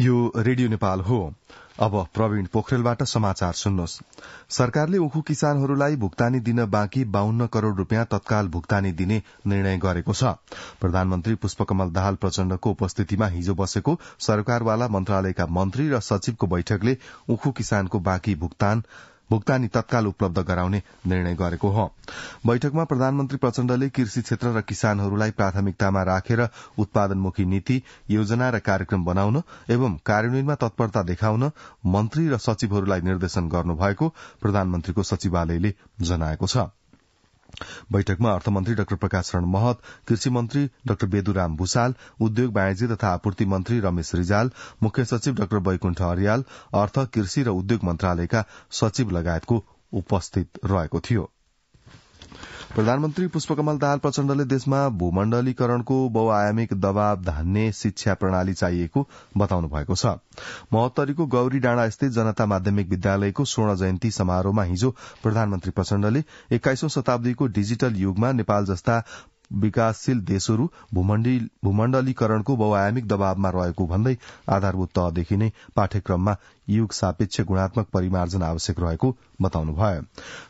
यो रेडियो नेपाल हो अब प्रवीण पोखरेलबाट समाचार सुन्नुहोस् सरकारले उखु किसानहरूलाई भुक्तानी दिन बाँकी बाहन्न करोड़ रूपियाँ तत्काल भुक्तानी दिने निर्णय गरेको छ प्रधानमन्त्री पुष्पकमल दाहाल प्रचण्डको उपस्थितिमा हिजो बसेको सरकारवाला मन्त्रालयका मन्त्री र सचिवको बैठकले उखु किसानको बाँकी भुक्तान भुक्तानी तत्काल उपलब्ध गराउने निर्णय गरेको हो बैठकमा प्रधानमन्त्री प्रचण्डले कृषि क्षेत्र र किसानहरूलाई प्राथमिकतामा राखेर रा उत्पादनमुखी नीति योजना र कार्यक्रम बनाउन एवं कार्यान्वयनमा तत्परता देखाउन मन्त्री र सचिवहरूलाई निर्देशन गर्नुभएको प्रधानमन्त्रीको सचिवालयले जनाएको छ बैठकमा अर्थमन्त्री डाक्टर प्रकाश शरण महत कृषि मन्त्री डाक्टर बेदुराम भूषाल उद्योग वाणिज्य तथा आपूर्ति मन्त्री रमेश रिजाल मुख्य सचिव डाक्टर वैकुण्ठ हरियाल अर्थ कृषि र उद्योग मन्त्रालयका सचिव लगायतको उपस्थित रहेको थियो प्रधानमन्त्री पुष्पकमल दाहाल प्रचण्डले देशमा भूमण्डलीकरणको बहुआयामिक दबाव धान्ने शिक्षा प्रणाली चाहिएको बताउनु भएको छ महोत्तरीको गौरी डाँडा स्थित जनता माध्यमिक विद्यालयको स्वर्ण जयन्ती समारोहमा हिजो प्रधानमन्त्री प्रचण्डले एक्काइसौं शताब्दीको डिजिटल युगमा नेपाल जस्ता विकासशील देशहरू भूमण्डलीकरणको बहुआयामिक दबावमा रहेको भन्दै आधारभूत तहदेखि नै पाठ्यक्रममा युग सापेक्ष गुणात्मक परिमार्जन आवश्यक रहेको बताउनुभयो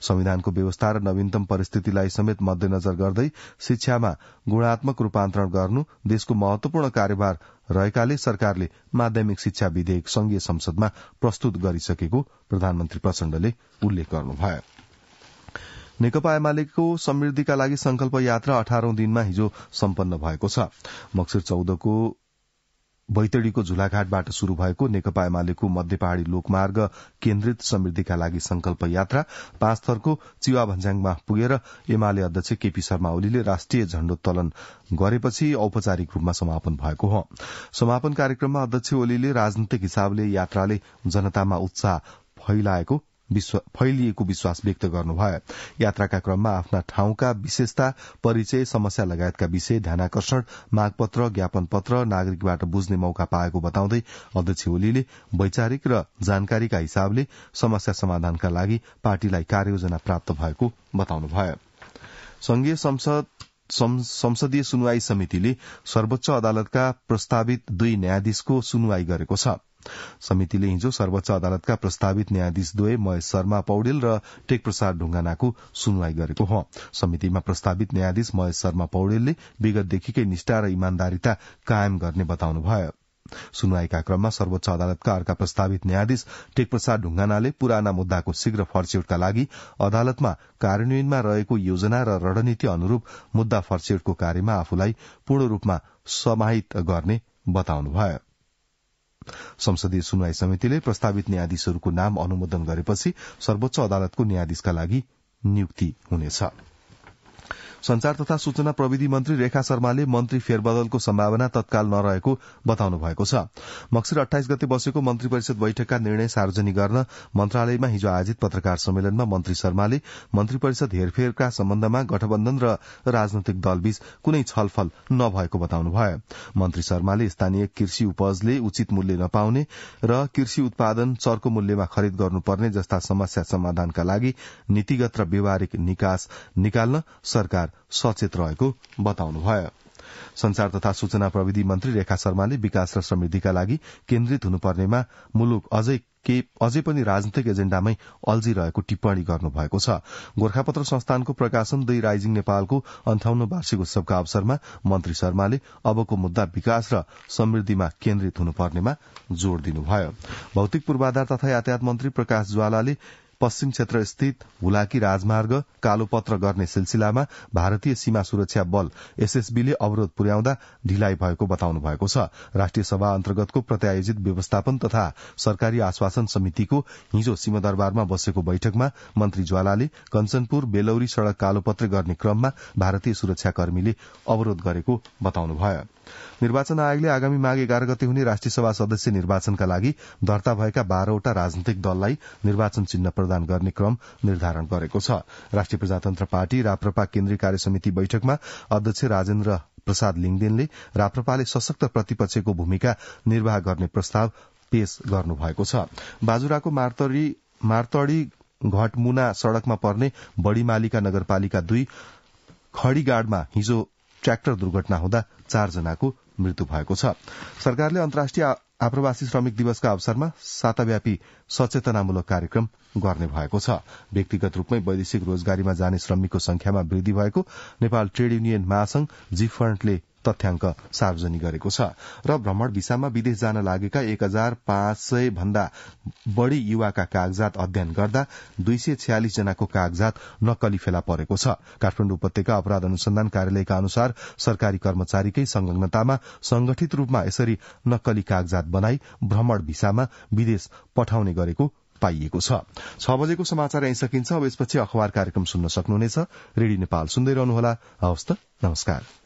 संविधानको व्यवस्था र नवीनतम परिस्थितिलाई समेत मध्यनजर गर्दै शिक्षामा गुणात्मक रूपान्तरण गर्नु देशको महत्वपूर्ण कार्यभार रहेकाले सरकारले माध्यमिक शिक्षा विधेयक संघीय संसदमा प्रस्तुत गरिसकेको प्रधानमन्त्री प्रचण्डले उल्लेख गर्नुभयो नेकपा एमालेको समृद्धिका लागि संकल्प यात्रा अठारौं दिनमा हिजो सम्पन्न भएको छ मक्सिर चौधको बैतडीको झुलाघाटबाट शुरू भएको नेकपा एमालेको मध्य पहाड़ी लोकमार्ग केन्द्रित समृद्धिका लागि संकल्प यात्रा पाँच थरको चिवा भन्ज्याङमा पुगेर एमाले अध्यक्ष केपी शर्मा ओलीले राष्ट्रिय झण्डोत्तोलन गरेपछि औपचारिक रूपमा समापन भएको हो समापन कार्यक्रममा अध्यक्ष ओलीले राजनैतिक हिसाबले यात्राले जनतामा उत्साह फैलाएको फैलिएको विश्वास व्यक्त गर्नुभयो यात्राका क्रममा आफ्ना ठाउँका विशेषता परिचय समस्या लगायतका विषय ध्यानाकर्षण मागपत्र ज्ञापन पत्र नागरिकबाट बुझ्ने मौका पाएको बताउँदै अध्यक्ष ओलीले वैचारिक र जानकारीका हिसाबले समस्या समाधानका लागि पार्टीलाई कार्ययोजना प्राप्त भएको बताउनुभयो संघीय संसद संसदीय सुनवाई समितिले सर्वोच्च अदालतका प्रस्तावित दुई न्यायाधीशको सुनवाई गरेको छ समितिले हिजो सर्वोच्च अदालतका प्रस्तावित न्यायाधीश द्वय महेश शर्मा पौडेल र टेकप्रसाद प्रसाद ढुङ्गानाको सुनवाई गरेको हो समितिमा प्रस्तावित न्यायाधीश महेश शर्मा पौडेलले विगतदेखिकै निष्ठा र इमान्दारिता कायम गर्ने बताउनुभयो सुनवाईका क्रममा सर्वोच्च अदालतका अर्का प्रस्तावित न्यायाधीश टेकप्रसाद ढुङ्गानाले पुराना मुद्दाको शीघ्र फर्स्यौटका लागि अदालतमा कार्यान्वयनमा रहेको योजना र रणनीति अनुरूप मुद्दा फर्स्यौटको कार्यमा आफूलाई पूर्ण रूपमा समाहित गर्ने बताउनुभयो संसदीय सुनवाई समितिले प्रस्तावित न्यायाधीशहरूको नाम अनुमोदन गरेपछि सर्वोच्च अदालतको न्यायाधीशका लागि नियुक्ति हुनेछ संचार तथा सूचना प्रविधि मन्त्री रेखा शर्माले मन्त्री फेरबदलको सम्भावना तत्काल नरहेको बताउनु भएको छ मक्सिर अठाइस गते बसेको मन्त्री परिषद बैठकका निर्णय सार्वजनिक गर्न मन्त्रालयमा हिजो आयोजित पत्रकार सम्मेलनमा मन्त्री शर्माले मन्त्री परिषद हेरफेरका सम्बन्धमा गठबन्धन र राजनैतिक दलबीच कुनै छलफल नभएको बताउनुभयो मन्त्री शर्माले स्थानीय कृषि उपजले उचित मूल्य नपाउने र कृषि उत्पादन चर्को मूल्यमा खरिद गर्नुपर्ने जस्ता समस्या समाधानका लागि नीतिगत र व्यावहारिक निकास निकाल्न सरकार सचेत रहेको बताउनुभयो संचार तथा सूचना प्रविधि मन्त्री रेखा शर्माले विकास र समृद्धिका लागि केन्द्रित हुनुपर्नेमा मुलुक अझै के अझै पनि राजनीतिक एजेण्डामै अल्झिरहेको टिप्पणी गर्नुभएको छ गोर्खापत्र संस्थानको प्रकाशन दुई राइजिङ नेपालको अन्ठाउन्न वार्षिक उत्सवका अवसरमा मन्त्री शर्माले अबको मुद्दा विकास र समृद्धिमा केन्द्रित हुनुपर्नेमा जोड़ दिनुभयो भौतिक पूर्वाधार तथा यातायात मन्त्री प्रकाश ज्वालाले पश्चिम क्षेत्र स्थित हुलाकी राजमार्ग कालोपत्र गर्ने सिलसिलामा भारतीय सीमा सुरक्षा बल एसएसबीले अवरोध पुर्याउँदा ढिलाइ भएको बताउनु भएको छ राष्ट्रिय सभा अन्तर्गतको प्रत्यायोजित व्यवस्थापन तथा सरकारी आश्वासन समितिको हिजो सीमादरबारमा बसेको बैठकमा मन्त्री ज्वालाले कञ्चनपुर बेलौरी सड़क कालोपत्र गर्ने क्रममा भारतीय सुरक्षाकर्मीले अवरोध गरेको बताउनुभयो निर्वाचन आयोगले आगामी माघ एघार गते हुने राष्ट्रिय सभा सदस्य निर्वाचनका लागि दर्ता भएका बाह्रवटा राजनैतिक दललाई निर्वाचन चिन्ह प्रदान प्रदान गर्ने क्रम निर्धारण गरेको छ राष्ट्रिय प्रजातन्त्र पार्टी राप्रपा केन्द्रीय कार्य समिति बैठकमा अध्यक्ष राजेन्द्र प्रसाद लिङदेनले राप्रपाले सशक्त प्रतिपक्षको भूमिका निर्वाह गर्ने प्रस्ताव पेश गर्नुभएको छ बाजुराको मार्तडी घटमुना सड़कमा पर्ने बढ़ीमालिका नगरपालिका दुई खडीगाडमा हिजो ट्र्याक्टर दुर्घटना हुँदा चारजनाको मृत्यु भएको छ सरकारले अन्तर्राष्ट्रिय आप्रवासी श्रमिक दिवसका अवसरमा साताव्यापी सचेतनामूलक कार्यक्रम गर्ने भएको छ व्यक्तिगत रूपमै वैदेशिक रोजगारीमा जाने श्रमिकको संख्यामा वृद्धि भएको नेपाल ट्रेड युनियन महासंघ जी फ्रन्टले तथ्याङ्क सार्वजनिक गरेको छ र भ्रमण भिसामा विदेश जान लागेका एक हजार पाँच सय भन्दा बढ़ी युवाका कागजात अध्ययन गर्दा दुई सय छ्यालिस जनाको कागजात नक्कली फेला परेको छ काठमाडौँ उपत्यका अपराध अनुसन्धान कार्यालयका अनुसार सरकारी कर्मचारीकै संलग्नतामा संगठित रूपमा यसरी नक्कली कागजात बनाई भ्रमण भिसामा विदेश पठाउने गरेको पाइएको छ बजेको समाचार यही सकिन्छ अब यसपछि अखबार कार्यक्रम सुन्न सक्नुहुनेछ रेडी नेपाल सुन्दै रहनुहोला हवस् त नमस्कार